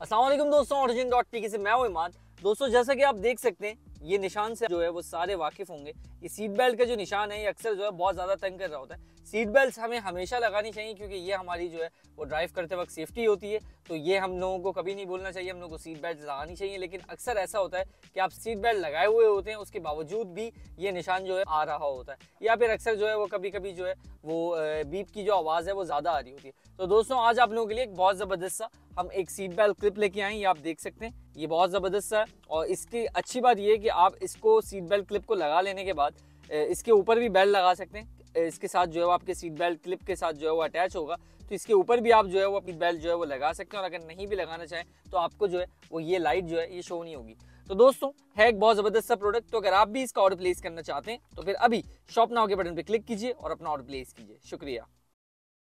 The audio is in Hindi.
असलम दोस्तों ऑरिजिन डॉट पी से मैं हूँ इमान दोस्तों जैसा कि आप देख सकते हैं ये निशान से जो है वो सारे वाकिफ होंगे ये सीट बेल्ट का जो निशान है ये अक्सर जो है बहुत ज़्यादा तंग कर रहा होता है सीट बेल्ट हमें हमेशा लगानी चाहिए क्योंकि ये हमारी जो है वो ड्राइव करते वक्त सेफ्टी होती है तो ये हम लोगों को कभी नहीं बोलना चाहिए हम लोग को सीट बेल्ट लगानी चाहिए लेकिन अक्सर ऐसा होता है कि आप सीट बेल्ट लगाए हुए होते हैं उसके बावजूद भी ये निशान जो है आ रहा होता है या फिर अक्सर जो है वो कभी कभी जो है वो बीप की जो आवाज़ है वो ज़्यादा आ रही होती है तो दोस्तों आज आप लोगों के लिए एक बहुत ज़बरदस्त सा हम एक सीट बेल्ट क्लिप लेके आए ये आप देख सकते हैं ये बहुत ज़बरदस्त है और इसकी अच्छी बात ये है कि आप इसको सीट बेल्ट क्लिप को लगा लेने के बाद इसके ऊपर भी बेल्ट लगा सकते हैं इसके साथ जो है वो आपके सीट बेल्ट क्लिप के साथ जो है वो अटैच होगा तो इसके ऊपर भी आप जो है वो अपनी बेल्ट जो है वो लगा सकते हैं और अगर नहीं भी लगाना चाहें तो आपको जो है वो ये लाइट जो है ये शो नहीं होगी तो दोस्तों है एक बहुत ज़बरदस्त सा प्रोडक्ट तो अगर आप भी इसका ऑर्डर प्लेस करना चाहते हैं तो फिर अभी शॉप नाव के बटन पर क्लिक कीजिए और अपना ऑर्डर प्लेस कीजिए शुक्रिया